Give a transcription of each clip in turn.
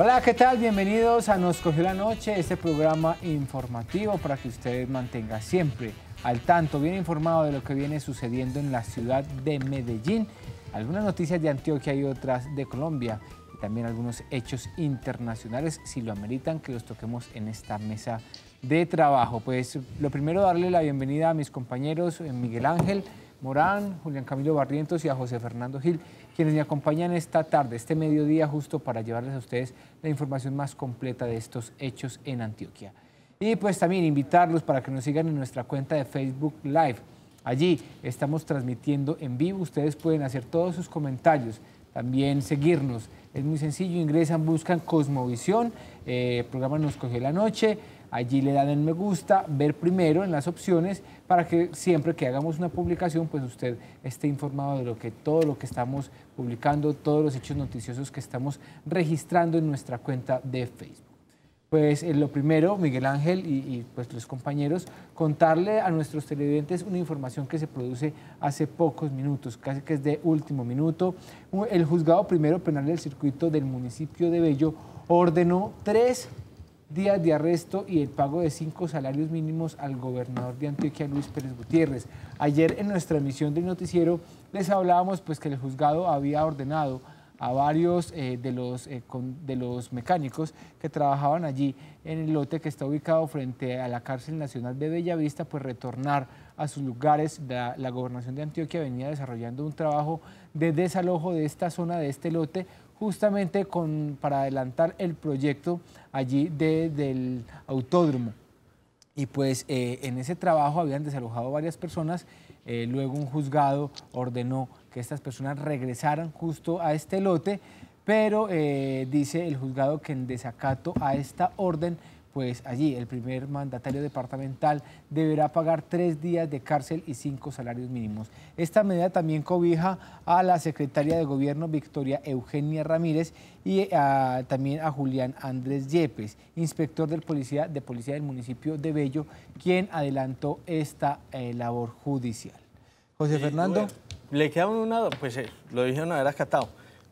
Hola, ¿qué tal? Bienvenidos a Nos Cogió la Noche, este programa informativo para que ustedes mantenga siempre al tanto, bien informado de lo que viene sucediendo en la ciudad de Medellín, algunas noticias de Antioquia y otras de Colombia, y también algunos hechos internacionales, si lo ameritan, que los toquemos en esta mesa de trabajo. Pues lo primero, darle la bienvenida a mis compañeros eh, Miguel Ángel. Morán, Julián Camilo Barrientos y a José Fernando Gil, quienes me acompañan esta tarde, este mediodía justo para llevarles a ustedes la información más completa de estos hechos en Antioquia. Y pues también invitarlos para que nos sigan en nuestra cuenta de Facebook Live. Allí estamos transmitiendo en vivo, ustedes pueden hacer todos sus comentarios, también seguirnos. Es muy sencillo, ingresan, buscan Cosmovisión, el eh, programa Nos Cogió la Noche Allí le dan el me gusta, ver primero en las opciones para que siempre que hagamos una publicación, pues usted esté informado de lo que todo lo que estamos publicando, todos los hechos noticiosos que estamos registrando en nuestra cuenta de Facebook. Pues eh, lo primero, Miguel Ángel y, y, pues compañeros, contarle a nuestros televidentes una información que se produce hace pocos minutos, casi que es de último minuto. El juzgado primero penal del circuito del municipio de Bello ordenó tres días de arresto y el pago de cinco salarios mínimos al gobernador de Antioquia, Luis Pérez Gutiérrez. Ayer en nuestra emisión del noticiero les hablábamos pues, que el juzgado había ordenado a varios eh, de, los, eh, de los mecánicos que trabajaban allí en el lote que está ubicado frente a la cárcel nacional de Bellavista, pues retornar a sus lugares. La, la gobernación de Antioquia venía desarrollando un trabajo de desalojo de esta zona, de este lote, justamente con, para adelantar el proyecto allí desde del autódromo. Y pues eh, en ese trabajo habían desalojado varias personas, eh, luego un juzgado ordenó que estas personas regresaran justo a este lote, pero eh, dice el juzgado que en desacato a esta orden pues allí el primer mandatario departamental deberá pagar tres días de cárcel y cinco salarios mínimos. Esta medida también cobija a la secretaria de Gobierno Victoria Eugenia Ramírez y también a Julián Andrés Yepes, inspector policía, de policía del municipio de Bello, quien adelantó esta eh, labor judicial. José Fernando. le queda una, pues eh, lo dije no era acatado,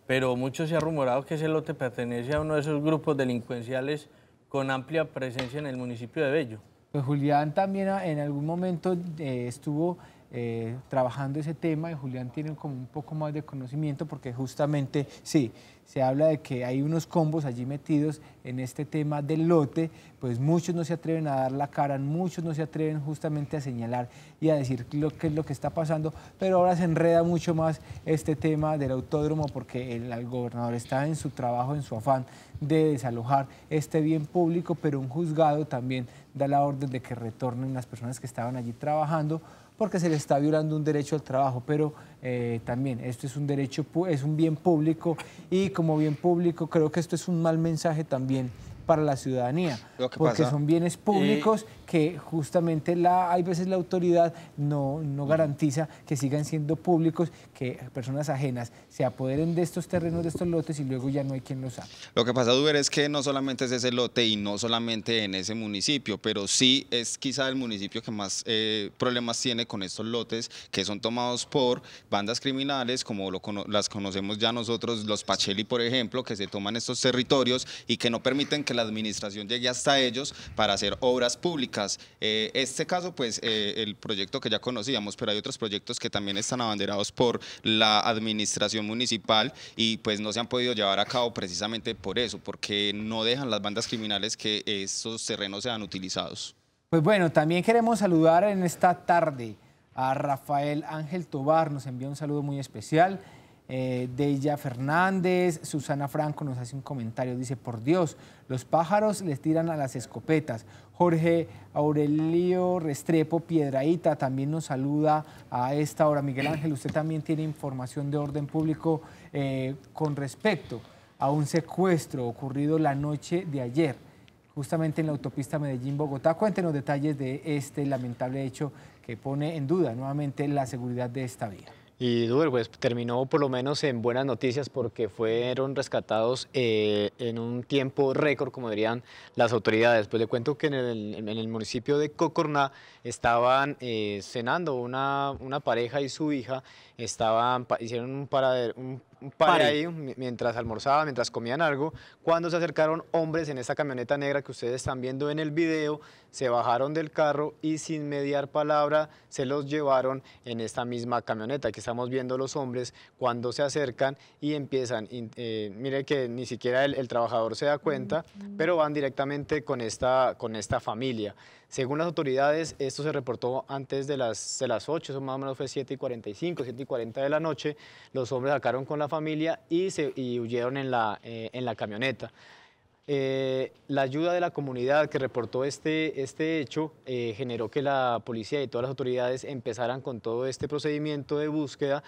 pero mucho se ha rumorado que ese lote pertenece a uno de esos grupos delincuenciales con amplia presencia en el municipio de Bello. Pues Julián también ah, en algún momento eh, estuvo eh, trabajando ese tema y Julián tiene como un poco más de conocimiento porque justamente, sí, se habla de que hay unos combos allí metidos en este tema del lote, pues muchos no se atreven a dar la cara, muchos no se atreven justamente a señalar y a decir lo que es lo que está pasando, pero ahora se enreda mucho más este tema del autódromo porque el gobernador está en su trabajo, en su afán de desalojar este bien público, pero un juzgado también da la orden de que retornen las personas que estaban allí trabajando porque se le está violando un derecho al trabajo, pero eh, también esto es un derecho, es un bien público y como bien público creo que esto es un mal mensaje también para la ciudadanía, porque son bienes públicos que justamente la, hay veces la autoridad no, no garantiza que sigan siendo públicos, que personas ajenas se apoderen de estos terrenos, de estos lotes y luego ya no hay quien los haga. Lo que pasa, Duber, es que no solamente es ese lote y no solamente en ese municipio, pero sí es quizá el municipio que más eh, problemas tiene con estos lotes que son tomados por bandas criminales, como las conocemos ya nosotros, los Pacheli, por ejemplo, que se toman estos territorios y que no permiten que la administración llegue hasta ellos para hacer obras públicas eh, este caso, pues eh, el proyecto que ya conocíamos, pero hay otros proyectos que también están abanderados por la administración municipal y pues no se han podido llevar a cabo precisamente por eso, porque no dejan las bandas criminales que esos terrenos sean utilizados. Pues bueno, también queremos saludar en esta tarde a Rafael Ángel Tobar, nos envía un saludo muy especial. Eh, Deya Fernández, Susana Franco nos hace un comentario, dice, por Dios, los pájaros les tiran a las escopetas. Jorge Aurelio Restrepo Piedraíta también nos saluda a esta hora. Miguel Ángel, usted también tiene información de orden público eh, con respecto a un secuestro ocurrido la noche de ayer, justamente en la autopista Medellín-Bogotá. Cuéntenos detalles de este lamentable hecho que pone en duda nuevamente la seguridad de esta vía. Y Duber pues, terminó por lo menos en buenas noticias porque fueron rescatados eh, en un tiempo récord, como dirían las autoridades. Pues le cuento que en el, municipio de Cocorná estaban eh, cenando una, una pareja y su hija estaban, hicieron un paradero, un, ahí mientras almorzaban, mientras comían algo, cuando se acercaron hombres en esta camioneta negra que ustedes están viendo en el video, se bajaron del carro y sin mediar palabra se los llevaron en esta misma camioneta. que estamos viendo los hombres cuando se acercan y empiezan, eh, mire que ni siquiera el, trabajador se da cuenta, mm, mm. pero van directamente con esta, con esta familia. Según las autoridades, esto se reportó antes de las, de las 8, eso más o menos fue 7 y 45, 7 y 40 de la noche. Los hombres sacaron con la familia y, se, huyeron en la, eh, en la camioneta. Eh, la ayuda de la comunidad que reportó este, este hecho eh, generó que la policía y todas las autoridades empezaran con todo este procedimiento de búsqueda.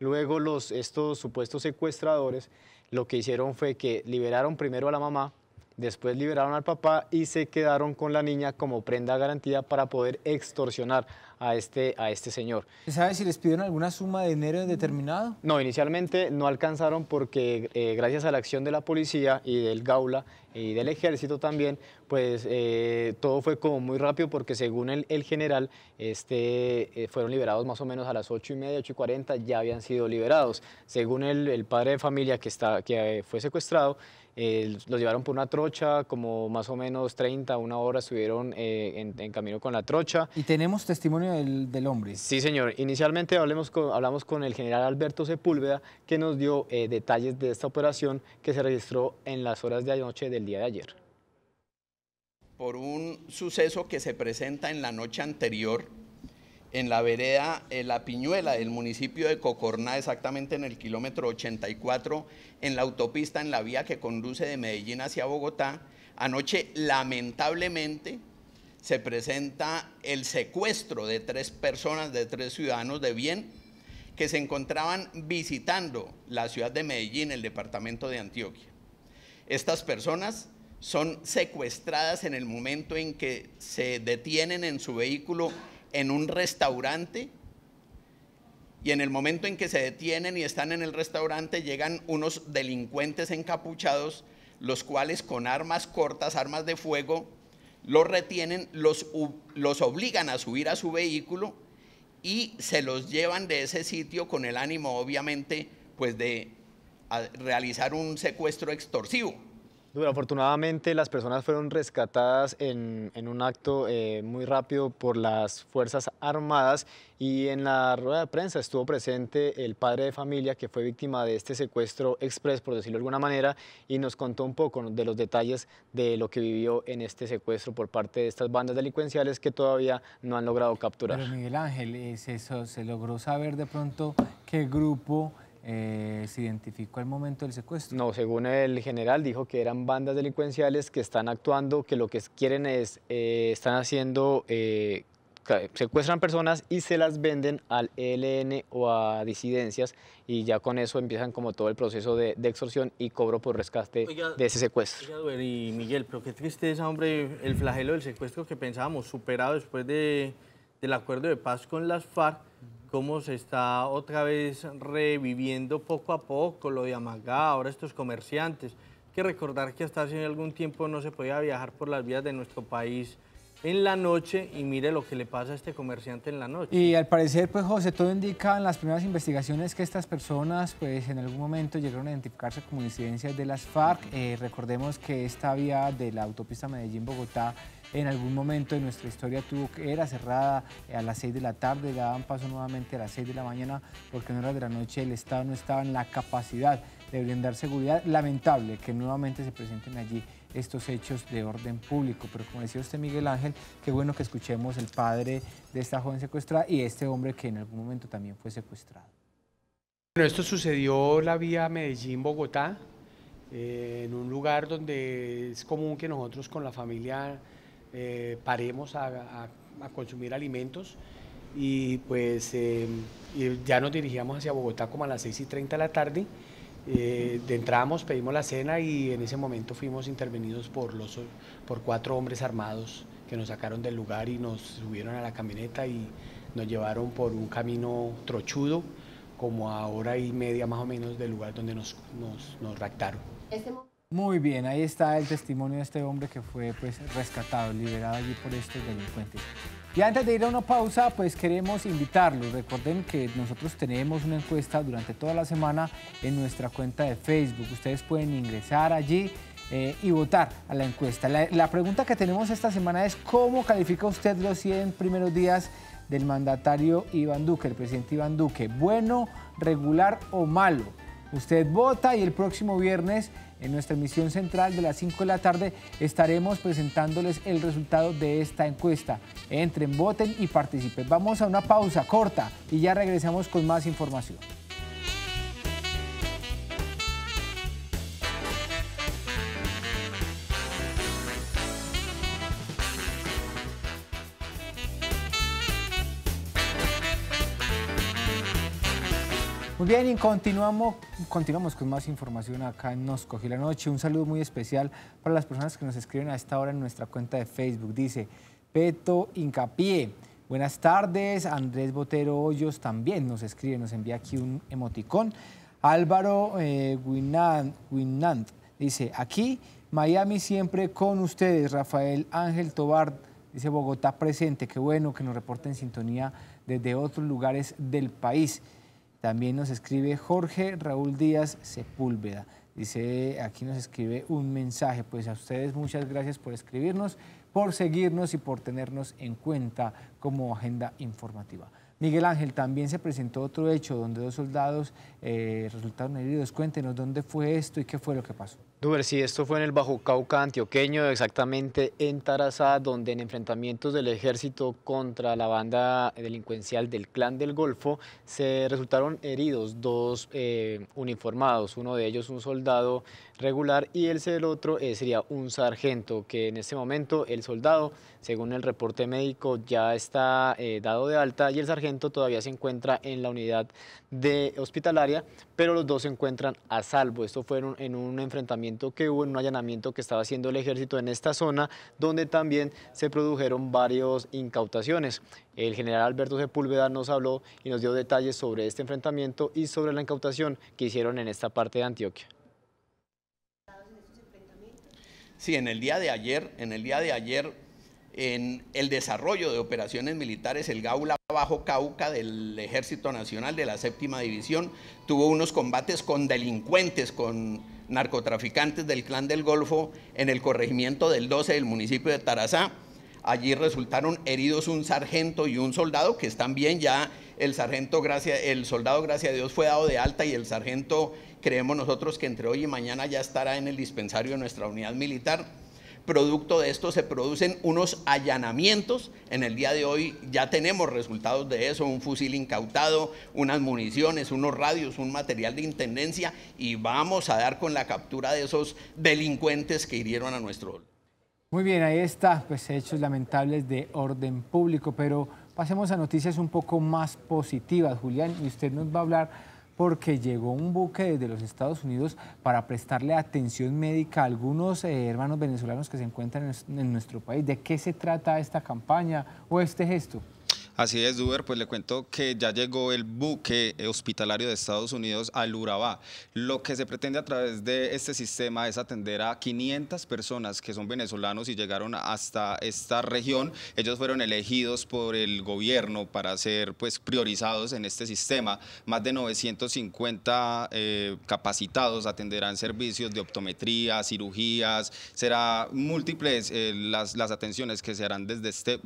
Luego los, estos supuestos secuestradores lo que hicieron fue que liberaron primero a la mamá, Después liberaron al papá y se quedaron con la niña como prenda garantía para poder extorsionar a este, a este señor. ¿Sabes si les pidieron alguna suma de dinero determinado? No, inicialmente no alcanzaron porque eh, gracias a la acción de la policía y del Gaula y del ejército también, pues eh, todo fue como muy rápido porque según el, general, este, eh, fueron liberados más o menos a las 8 y media, 8 y 40, ya habían sido liberados. Según el, padre de familia que, está, que fue secuestrado, eh, los llevaron por una trocha, como más o menos 30, una hora estuvieron eh, en, camino con la trocha. ¿Y tenemos testimonio del, hombre? Sí, señor. Inicialmente hablemos hablamos con el general Alberto Sepúlveda, que nos dio eh, detalles de esta operación que se registró en las horas de anoche del día de ayer. Por un suceso que se presenta en la noche anterior, en la vereda La Piñuela del municipio de Cocorná, exactamente en el kilómetro 84, en la autopista, en la vía que conduce de Medellín hacia Bogotá. Anoche, lamentablemente, se presenta el secuestro de tres personas, de tres ciudadanos de bien, que se encontraban visitando la ciudad de Medellín, el departamento de Antioquia. Estas personas son secuestradas en el momento en que se detienen en su vehículo en un restaurante y en el momento en que se detienen y están en el restaurante llegan unos delincuentes encapuchados, los cuales con armas cortas, armas de fuego, los retienen, los, los obligan a subir a su vehículo y se los llevan de ese sitio con el ánimo obviamente pues de realizar un secuestro extorsivo afortunadamente las personas fueron rescatadas en, un acto eh, muy rápido por las Fuerzas Armadas y en la rueda de prensa estuvo presente el padre de familia que fue víctima de este secuestro express, por decirlo de alguna manera, y nos contó un poco de los detalles de lo que vivió en este secuestro por parte de estas bandas delincuenciales que todavía no han logrado capturar. Pero Miguel Ángel, eso? ¿se logró saber de pronto qué grupo... Eh, ¿Se identificó al momento del secuestro? No, según el general dijo que eran bandas delincuenciales que están actuando, que lo que quieren es, eh, están haciendo, eh, secuestran personas y se las venden al ELN o a disidencias y ya con eso empiezan como todo el proceso de, extorsión y cobro por rescate de ese secuestro. y Miguel, pero qué triste es, hombre, el flagelo del secuestro que pensábamos superado después de, del acuerdo de paz con las FARC cómo se está otra vez reviviendo poco a poco lo de Amagá, ahora estos comerciantes. que recordar que hasta hace algún tiempo no se podía viajar por las vías de nuestro país en la noche y mire lo que le pasa a este comerciante en la noche. Y al parecer, pues José, todo indica en las primeras investigaciones que estas personas pues en algún momento llegaron a identificarse como incidencias de las FARC. Eh, recordemos que esta vía de la autopista Medellín-Bogotá en algún momento de nuestra historia tuvo que era cerrada eh, a las 6 de la tarde, daban paso nuevamente a las 6 de la mañana porque en horas de la noche el Estado no estaba en la capacidad de brindar seguridad. Lamentable que nuevamente se presenten allí estos hechos de orden público. Pero como decía usted, Miguel Ángel, qué bueno que escuchemos el padre de esta joven secuestrada y este hombre que en algún momento también fue secuestrado. Bueno, esto sucedió la vía Medellín-Bogotá, eh, en un lugar donde es común que nosotros con la familia eh, paremos a, consumir alimentos y pues em, ya nos dirigíamos hacia Bogotá como a las 6 y 30 de la tarde. Eh, entramos, pedimos la cena y en ese momento fuimos intervenidos por, los, por cuatro hombres armados que nos sacaron del lugar y nos subieron a la camioneta y nos llevaron por un camino trochudo como a hora y media más o menos del lugar donde nos, nos, raptaron. Muy bien, ahí está el testimonio de este hombre que fue pues, rescatado, liberado allí por estos delincuentes. Y antes de ir a una pausa, pues queremos invitarlos. Recuerden que nosotros tenemos una encuesta durante toda la semana en nuestra cuenta de Facebook. Ustedes pueden ingresar allí eh, y votar a la encuesta. La, la pregunta que tenemos esta semana es ¿cómo califica usted los 100 primeros días del mandatario Iván Duque, el presidente Iván Duque? ¿Bueno, regular o malo? Usted vota y el próximo viernes en nuestra emisión central de las 5 de la tarde estaremos presentándoles el resultado de esta encuesta. Entren, voten y participen. Vamos a una pausa corta y ya regresamos con más información. Muy pues bien, y continuamos, continuamos con más información acá en Nos Cogió la Noche. Un saludo muy especial para las personas que nos escriben a esta hora en nuestra cuenta de Facebook. Dice Peto Incapié. Buenas tardes, Andrés Botero Hoyos también nos escribe, nos envía aquí un emoticón. Álvaro eh, dice, aquí Miami siempre con ustedes, Rafael Ángel Tobar, dice Bogotá presente, qué bueno que nos reporten sintonía desde otros lugares del país. También nos escribe Jorge Raúl Díaz Sepúlveda. Dice, aquí nos escribe un mensaje. Pues a ustedes muchas gracias por escribirnos, por seguirnos y por tenernos en cuenta como agenda informativa. Miguel Ángel, también se presentó otro hecho donde dos soldados eh, resultaron heridos. Cuéntenos dónde fue esto y qué fue lo que pasó. Duber, sí, esto fue en el Bajo Cauca antioqueño, exactamente en Tarazá, donde en enfrentamientos del ejército contra la banda delincuencial del Clan del Golfo se resultaron heridos dos eh, uniformados, uno de ellos un soldado regular y el otro eh, sería un sargento, que en este momento el soldado, según el reporte médico, ya está eh, dado de alta y el sargento todavía se encuentra en la unidad de hospitalaria, pero los dos se encuentran a salvo. Esto fue en un enfrentamiento que hubo, en un allanamiento que estaba haciendo el ejército en esta zona, donde también se produjeron varias incautaciones. El general Alberto Sepúlveda nos habló y nos dio detalles sobre este enfrentamiento y sobre la incautación que hicieron en esta parte de Antioquia. Sí, en el día de ayer, en el día de ayer, en el desarrollo de operaciones militares, el Gaula Bajo Cauca del Ejército Nacional de la Séptima División tuvo unos combates con delincuentes, con narcotraficantes del Clan del Golfo en el corregimiento del 12 del municipio de Tarazá. Allí resultaron heridos un sargento y un soldado, que están bien ya. El sargento, gracias, el soldado, gracias a Dios, fue dado de alta y el sargento, creemos nosotros que entre hoy y mañana ya estará en el dispensario de nuestra unidad militar. Producto de esto se producen unos allanamientos. En el día de hoy ya tenemos resultados de eso, un fusil incautado, unas municiones, unos radios, un material de intendencia y vamos a dar con la captura de esos delincuentes que hirieron a nuestro. Muy bien, ahí está, pues hechos lamentables de orden público, pero pasemos a noticias un poco más positivas, Julián, y usted nos va a hablar porque llegó un buque desde los Estados Unidos para prestarle atención médica a algunos eh, hermanos venezolanos que se encuentran en nuestro país. ¿De qué se trata esta campaña o este gesto? Así es, Duber, pues le cuento que ya llegó el buque hospitalario de Estados Unidos al Urabá. Lo que se pretende a través de este sistema es atender a 500 personas que son venezolanos y llegaron hasta esta región. Ellos fueron elegidos por el gobierno para ser pues priorizados en este sistema. Más de 950 eh, capacitados atenderán servicios de optometría, cirugías, será múltiples eh, las, las atenciones que se harán desde este,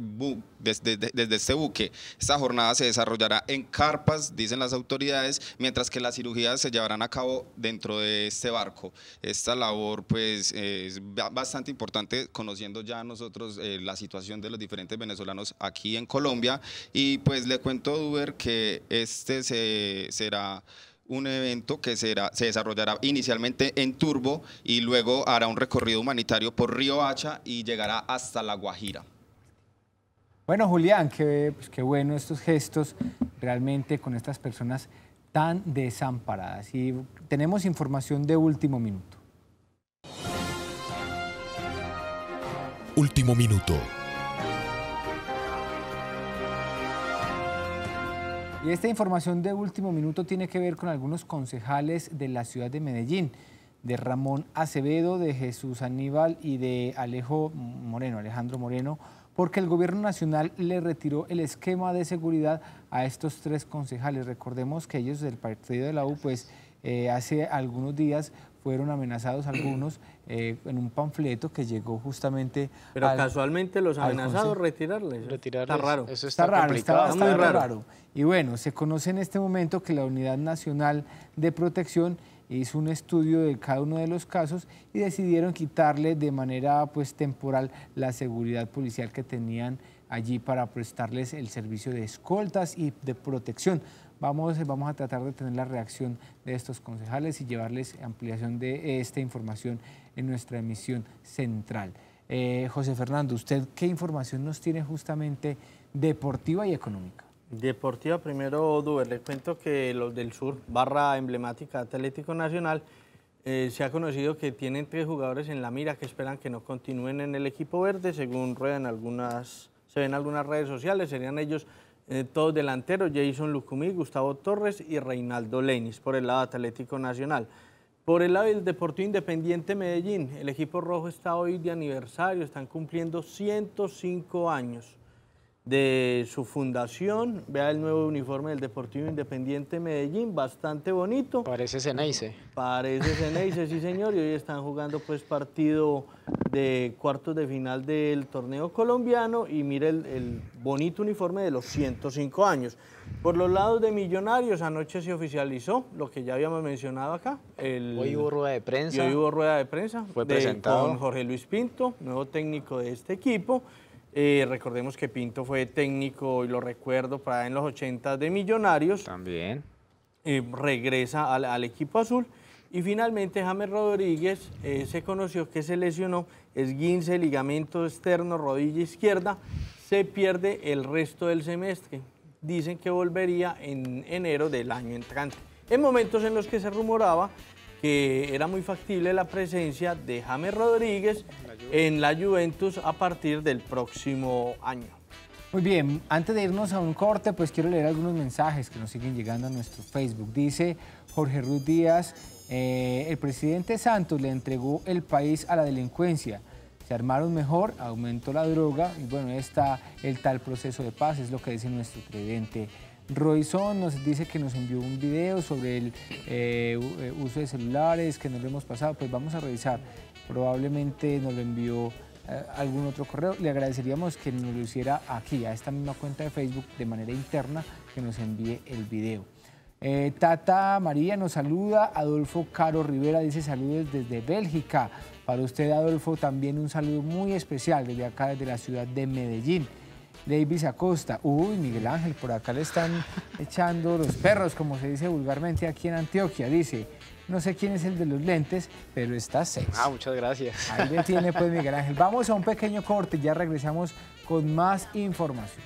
este buque esta jornada se desarrollará en carpas, dicen las autoridades, mientras que las cirugías se llevarán a cabo dentro de este barco. Esta labor pues es bastante importante conociendo ya nosotros eh, la situación de los diferentes venezolanos aquí en Colombia y pues le cuento, Duber, que este será un evento que se desarrollará inicialmente en Turbo y luego hará un recorrido humanitario por Río Hacha y llegará hasta La Guajira. Bueno, Julián, qué, pues, qué bueno estos gestos realmente con estas personas tan desamparadas. Y tenemos información de último minuto. Último minuto. Y esta información de último minuto tiene que ver con algunos concejales de la ciudad de Medellín, de Ramón Acevedo, de Jesús Aníbal y de Alejo Moreno, Alejandro Moreno porque el gobierno nacional le retiró el esquema de seguridad a estos tres concejales. Recordemos que ellos del partido de la U, pues eh, hace algunos días fueron amenazados algunos eh, en un panfleto que llegó justamente. Pero casualmente los amenazados retirarles. retirarles. Está raro. está, raro, está, raro. Y bueno, se conoce en este momento que la Unidad Nacional de Protección hizo un estudio de cada uno de los casos y decidieron quitarle de manera pues temporal la seguridad policial que tenían allí para prestarles el servicio de escoltas y de protección. Vamos, vamos a tratar de tener la reacción de estos concejales y llevarles ampliación de esta información en nuestra emisión central. Eh, José Fernando, ¿usted qué información nos tiene justamente deportiva y económica? Deportiva primero, Duber, les cuento que los del sur, barra emblemática Atlético Nacional, eh, se ha conocido que tienen tres jugadores en la mira que esperan que no continúen en el equipo verde, según ruedan algunas, se ven algunas redes sociales, serían ellos eh, todos delanteros, Jason Lucumí, Gustavo Torres y Reinaldo Lenis, por el lado Atlético Nacional. Por el lado del Deportivo Independiente Medellín, el equipo rojo está hoy de aniversario, están cumpliendo 105 años de su fundación. Vea el nuevo uniforme del Deportivo Independiente Medellín, bastante bonito. Parece Ceneice. Parece Ceneice, sí señor, y hoy están jugando pues partido de cuartos de final del torneo colombiano y mire el, bonito uniforme de los 105 años. Por los lados de Millonarios, anoche se oficializó lo que ya habíamos mencionado acá. El, hoy hubo rueda de prensa. hoy hubo rueda de prensa. Fue presentado. Con Jorge Luis Pinto, nuevo técnico de este equipo. Eh, recordemos que Pinto fue técnico, y lo recuerdo, para en los 80 de Millonarios. También. Eh, regresa al, equipo azul. Y finalmente James Rodríguez eh, se conoció que se lesionó, esguince, ligamento externo, rodilla izquierda, se pierde el resto del semestre. Dicen que volvería en enero del año entrante. En momentos en los que se rumoraba que era muy factible la presencia de James Rodríguez en la Juventus a partir del próximo año. Muy bien, antes de irnos a un corte, pues quiero leer algunos mensajes que nos siguen llegando a nuestro Facebook. Dice Jorge Ruiz Díaz, eh, el presidente Santos le entregó el país a la delincuencia. Se armaron mejor, aumentó la droga y bueno, está el tal proceso de paz, es lo que dice nuestro presidente. Royson nos dice que nos envió un video sobre el eh, eh, uso de celulares, que no lo hemos pasado, pues vamos a revisar probablemente nos lo envió eh, algún otro correo, le agradeceríamos que nos lo hiciera aquí, a esta misma cuenta de Facebook, de manera interna, que nos envíe el video. Eh, Tata María nos saluda, Adolfo Caro Rivera dice saludos desde Bélgica. Para usted, Adolfo, también un saludo muy especial desde acá, desde la ciudad de Medellín. Davis Acosta. Uy, Miguel Ángel, por acá le están echando los perros, como se dice vulgarmente aquí en Antioquia. Dice, no sé quién es el de los lentes, pero está seis. Ah, muchas gracias. Ahí tiene pues Miguel Ángel. Vamos a un pequeño corte, ya regresamos con más información.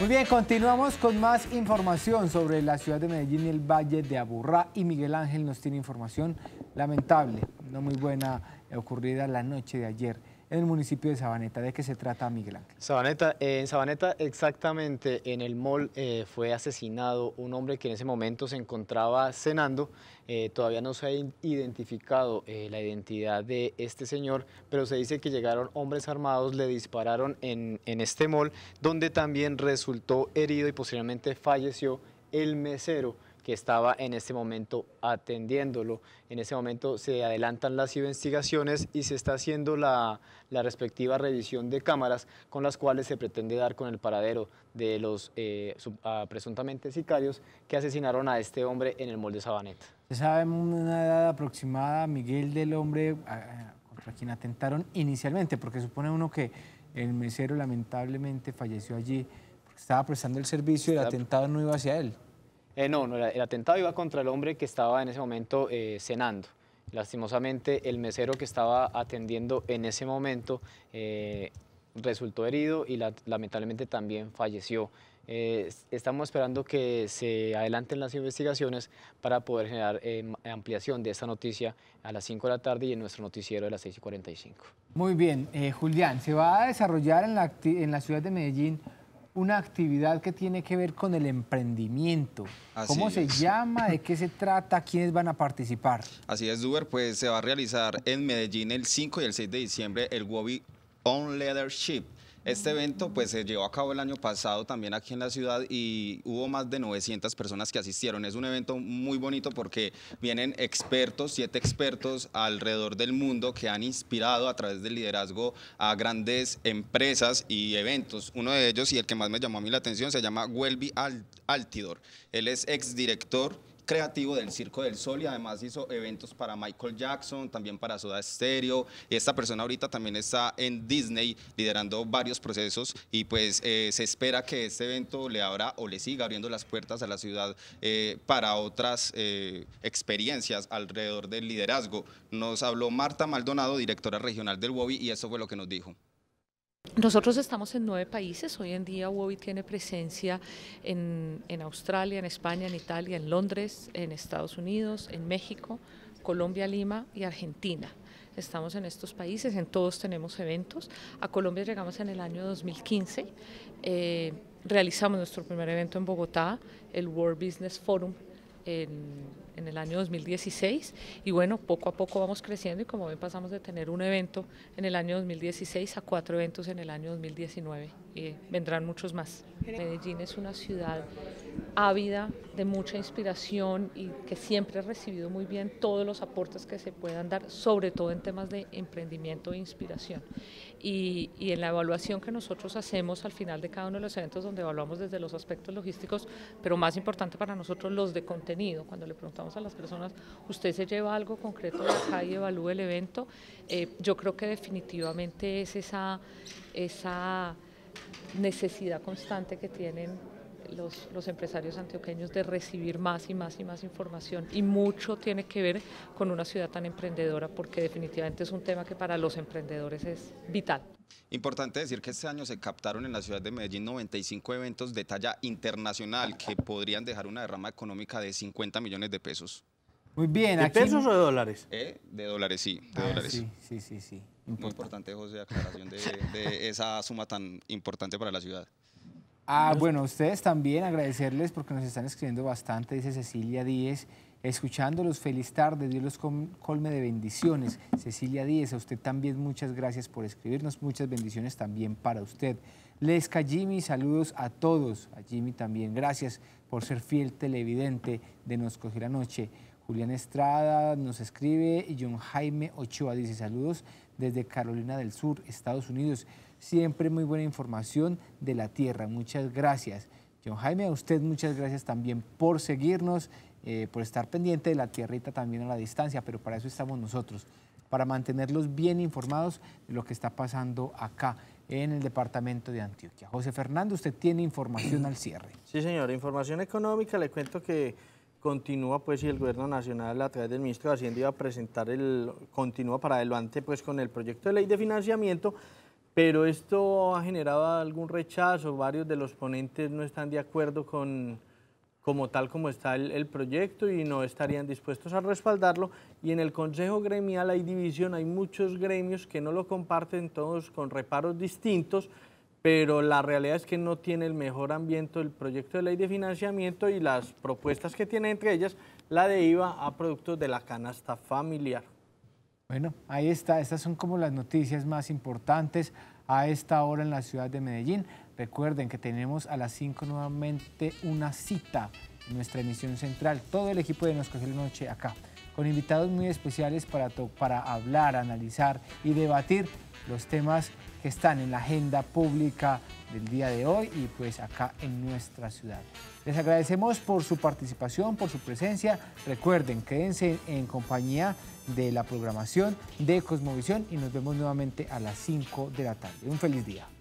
Muy bien, continuamos con más información sobre la ciudad de Medellín y el Valle de Aburrá. Y Miguel Ángel nos tiene información lamentable, no muy buena, eh, ocurrida la noche de ayer en el municipio de Sabaneta. ¿De qué se trata, Miguel Ángel? Sabaneta, en Sabaneta, exactamente, en el mall eh, fue asesinado un hombre que en ese momento se encontraba cenando. Eh, todavía no se ha identificado eh, la identidad de este señor, pero se dice que llegaron hombres armados, le dispararon en, en este mall, donde también resultó herido y posteriormente falleció el mesero que estaba en este momento atendiéndolo. En ese momento se adelantan las investigaciones y se está haciendo la, respectiva revisión de cámaras con las cuales se pretende dar con el paradero de los eh, ah, presuntamente sicarios que asesinaron a este hombre en el molde Sabaneta. ¿Se sabe una edad aproximada, Miguel, del hombre ah, contra quien atentaron inicialmente? Porque supone uno que el mesero lamentablemente falleció allí estaba prestando el servicio y el atentado no iba hacia él. Eh, no, el atentado iba contra el hombre que estaba en ese momento eh, cenando. Lastimosamente, el mesero que estaba atendiendo en ese momento eh, resultó herido y lamentablemente también falleció. estamos esperando que se adelanten las investigaciones para poder generar em, ampliación de esta noticia a las 5 de la tarde y en nuestro noticiero de las 6 y 45. Muy bien, Julián, se va a desarrollar en la ciudad de Medellín una actividad que tiene que ver con el emprendimiento. ¿Cómo se llama? ¿De qué se trata? ¿Quiénes van a participar? Así es, Duber, pues se va a realizar en Medellín el 5 y el 6 de diciembre el Wobby On Leadership este evento pues se llevó a cabo el año pasado también aquí en la ciudad y hubo más de 900 personas que asistieron. Es un evento muy bonito porque vienen expertos, siete expertos alrededor del mundo que han inspirado a través del liderazgo a grandes empresas y eventos. Uno de ellos y el que más me llamó a mí la atención se llama Welby Altidor. Él es exdirector creativo del Circo del Sol y además hizo eventos para Michael Jackson, también para Soda Stereo. Esta persona ahorita también está en Disney liderando varios procesos y pues eh, se espera que este evento le abra o le siga abriendo las puertas a la ciudad eh, para otras eh, experiencias alrededor del liderazgo. Nos habló Marta Maldonado, directora regional del WOBI, y eso fue lo que nos dijo. Nosotros estamos en nueve países, hoy en día UOBI tiene presencia en, Australia, en España, en Italia, en Londres, en Estados Unidos, en México, Colombia, Lima y Argentina. Estamos en estos países, en todos tenemos eventos. A Colombia llegamos en el año 2015, eh, realizamos nuestro primer evento en Bogotá, el World Business Forum en en el año 2016 y bueno, poco a poco vamos creciendo y como ven pasamos de tener un evento en el año 2016 a cuatro eventos en el año 2019 y vendrán muchos más. Medellín es una ciudad ávida de mucha inspiración y que siempre ha recibido muy bien todos los aportes que se puedan dar, sobre todo en temas de emprendimiento e inspiración. Y, y en la evaluación que nosotros hacemos al final de cada uno de los eventos donde evaluamos desde los aspectos logísticos, pero más importante para nosotros los de contenido, cuando le preguntamos vamos a las personas, ¿usted se lleva algo concreto de acá y evalúa el evento? Eh, yo creo que definitivamente es esa, esa necesidad constante que tienen los, empresarios antioqueños de recibir más y más y más información y mucho tiene que ver con una ciudad tan emprendedora porque definitivamente es un tema que para los emprendedores es vital. Importante decir que este año se captaron en la ciudad de Medellín 95 eventos de talla internacional que podrían dejar una derrama económica de 50 millones de pesos. Muy bien. ¿De pesos o de dólares? Eh, de dólares, sí. De ah, dólares. Sí, sí, sí. Importante. Muy importante, José, aclaración de esa suma tan importante para la ciudad. Ah, bueno, ustedes también agradecerles porque nos están escribiendo bastante, dice Cecilia Díez. Escuchándolos, feliz tarde, Dios los colme de bendiciones. Cecilia Díez, a usted también muchas gracias por escribirnos, muchas bendiciones también para usted. Lesca Jimmy, saludos a todos. A Jimmy también, gracias por ser fiel televidente de Nos coger anoche. Julián Estrada nos escribe y John Jaime Ochoa dice saludos desde Carolina del Sur, Estados Unidos siempre muy buena información de la tierra. Muchas gracias. John Jaime, a usted muchas gracias también por seguirnos, eh, por estar pendiente de la tierrita también a la distancia, pero para eso estamos nosotros, para mantenerlos bien informados de lo que está pasando acá en el departamento de Antioquia. José Fernando, usted tiene información al cierre. Sí, señor, información económica, le cuento que continúa pues y el gobierno nacional a través del ministro de Hacienda iba a presentar el continúa para adelante pues con el proyecto de ley de financiamiento pero esto ha generado algún rechazo, varios de los ponentes no están de acuerdo con como tal como está el, el, proyecto y no estarían dispuestos a respaldarlo. Y en el Consejo Gremial hay división, hay muchos gremios que no lo comparten todos con reparos distintos, pero la realidad es que no tiene el mejor ambiente el proyecto de ley de financiamiento y las propuestas que tiene entre ellas la de IVA a productos de la canasta familiar. Bueno, ahí está. Estas son como las noticias más importantes a esta hora en la ciudad de Medellín. Recuerden que tenemos a las 5 nuevamente una cita en nuestra emisión central. Todo el equipo de Nos la Noche acá, con invitados muy especiales para, para hablar, analizar y debatir los temas que están en la agenda pública del día de hoy y pues acá en nuestra ciudad. Les agradecemos por su participación, por su presencia. Recuerden, quédense en compañía de la programación de Cosmovisión y nos vemos nuevamente a las 5 de la tarde. Un feliz día.